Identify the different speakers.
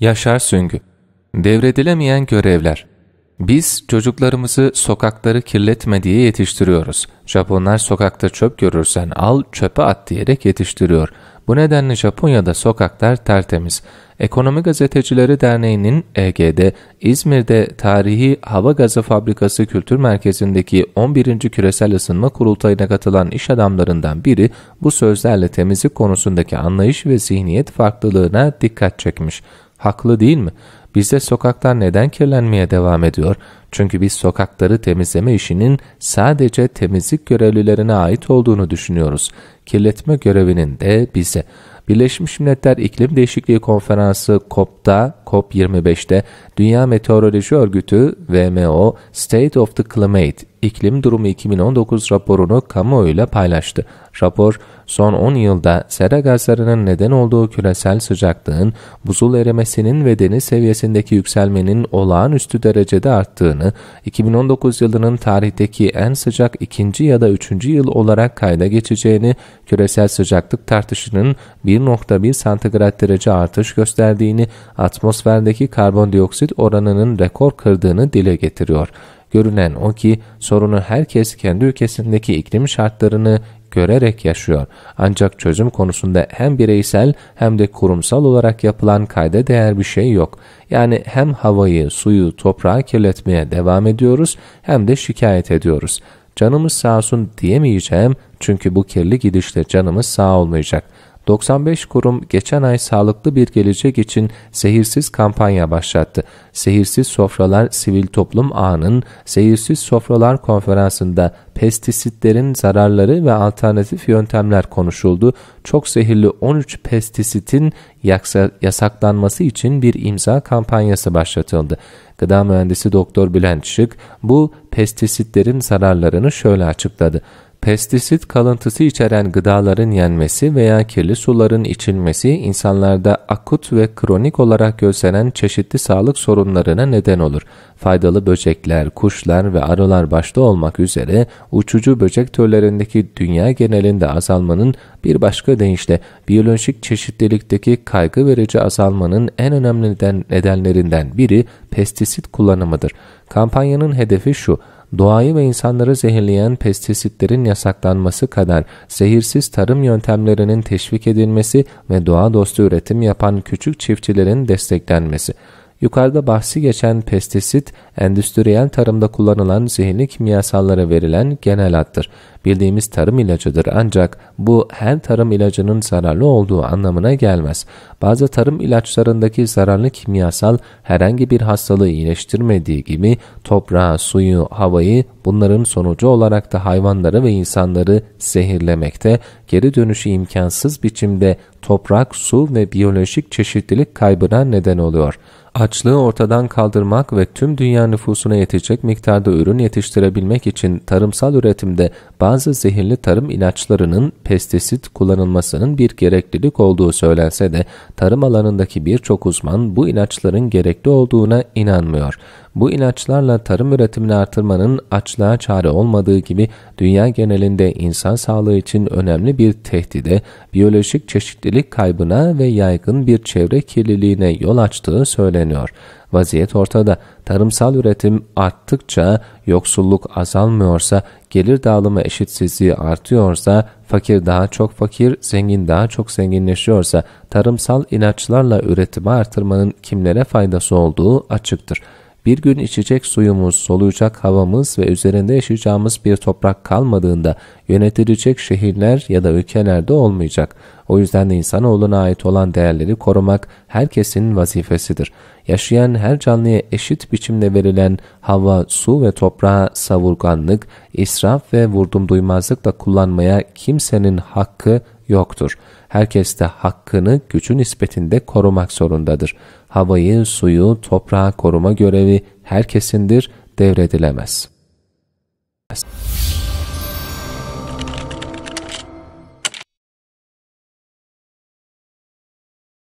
Speaker 1: Yaşar Süngü Devredilemeyen görevler biz çocuklarımızı sokakları kirletme diye yetiştiriyoruz. Japonlar sokakta çöp görürsen al çöpe at diyerek yetiştiriyor. Bu nedenle Japonya'da sokaklar tertemiz. Ekonomi Gazetecileri Derneği'nin EG'de İzmir'de Tarihi Hava Gazı Fabrikası Kültür Merkezi'ndeki 11. Küresel Isınma Kurultayı'na katılan iş adamlarından biri bu sözlerle temizlik konusundaki anlayış ve zihniyet farklılığına dikkat çekmiş. Haklı değil mi? Bizde sokaklar neden kirlenmeye devam ediyor? Çünkü biz sokakları temizleme işinin sadece temizlik görevlilerine ait olduğunu düşünüyoruz. Kirletme görevinin de bize. Birleşmiş Milletler İklim Değişikliği Konferansı COP'ta, COP25'te Dünya Meteoroloji Örgütü VMO State of the Climate İklim Durumu 2019 raporunu kamuoyuyla paylaştı. Rapor, son 10 yılda sera gazlarının neden olduğu küresel sıcaklığın, buzul erimesinin ve deniz seviyesindeki yükselmenin olağanüstü derecede arttığını, 2019 yılının tarihteki en sıcak ikinci ya da üçüncü yıl olarak kayda geçeceğini, küresel sıcaklık tartışının bir 1.1 santigrat derece artış gösterdiğini, atmosferdeki karbondioksit oranının rekor kırdığını dile getiriyor. Görünen o ki sorunu herkes kendi ülkesindeki iklim şartlarını görerek yaşıyor. Ancak çözüm konusunda hem bireysel hem de kurumsal olarak yapılan kayda değer bir şey yok. Yani hem havayı, suyu, toprağı kirletmeye devam ediyoruz hem de şikayet ediyoruz. Canımız sağ olsun diyemeyeceğim çünkü bu kirli gidişle canımız sağ olmayacak. 95 kurum geçen ay sağlıklı bir gelecek için sehirsiz kampanya başlattı. Sehirsiz Sofralar Sivil Toplum Ağı'nın Sehirsiz Sofralar Konferansı'nda pestisitlerin zararları ve alternatif yöntemler konuşuldu. Çok zehirli 13 pestisitin yasaklanması için bir imza kampanyası başlatıldı. Gıda mühendisi Doktor Bülent Şık bu pestisitlerin zararlarını şöyle açıkladı pestisit kalıntısı içeren gıdaların yenmesi veya kirli suların içilmesi insanlarda akut ve kronik olarak gözlenen çeşitli sağlık sorunlarına neden olur. Faydalı böcekler, kuşlar ve arılar başta olmak üzere uçucu böcek türlerindeki dünya genelinde azalmanın bir başka deyişle biyolojik çeşitlilikteki kaygı verici azalmanın en önemli nedenlerinden biri pestisit kullanımıdır. Kampanyanın hedefi şu, doğayı ve insanları zehirleyen pestisitlerin yasaklanması kadar zehirsiz tarım yöntemlerinin teşvik edilmesi ve doğa dostu üretim yapan küçük çiftçilerin desteklenmesi, Yukarıda bahsi geçen pestisit, endüstriyel tarımda kullanılan zehirli kimyasallara verilen genel addır. Bildiğimiz tarım ilacıdır ancak bu her tarım ilacının zararlı olduğu anlamına gelmez. Bazı tarım ilaçlarındaki zararlı kimyasal herhangi bir hastalığı iyileştirmediği gibi toprağı, suyu, havayı bunların sonucu olarak da hayvanları ve insanları zehirlemekte, geri dönüşü imkansız biçimde toprak, su ve biyolojik çeşitlilik kaybına neden oluyor. Açlığı ortadan kaldırmak ve tüm dünya nüfusuna yetecek miktarda ürün yetiştirebilmek için tarımsal üretimde bazı zehirli tarım ilaçlarının pestisit kullanılmasının bir gereklilik olduğu söylense de tarım alanındaki birçok uzman bu ilaçların gerekli olduğuna inanmıyor. Bu ilaçlarla tarım üretimini artırmanın açlığa çare olmadığı gibi dünya genelinde insan sağlığı için önemli bir tehdide, biyolojik çeşitlilik kaybına ve yaygın bir çevre kirliliğine yol açtığı söyleniyor. Vaziyet ortada. Tarımsal üretim arttıkça, yoksulluk azalmıyorsa, gelir dağılımı eşitsizliği artıyorsa, fakir daha çok fakir, zengin daha çok zenginleşiyorsa, tarımsal ilaçlarla üretimi artırmanın kimlere faydası olduğu açıktır.'' bir gün içecek suyumuz, soluyacak havamız ve üzerinde yaşayacağımız bir toprak kalmadığında yönetilecek şehirler ya da ülkelerde olmayacak. O yüzden de insanoğluna ait olan değerleri korumak herkesin vazifesidir. Yaşayan her canlıya eşit biçimde verilen hava, su ve toprağa savurganlık, israf ve vurdum duymazlıkla kullanmaya kimsenin hakkı yoktur. Herkes de hakkını gücü nispetinde korumak zorundadır. Havayı, suyu, toprağı koruma görevi herkesindir, devredilemez.''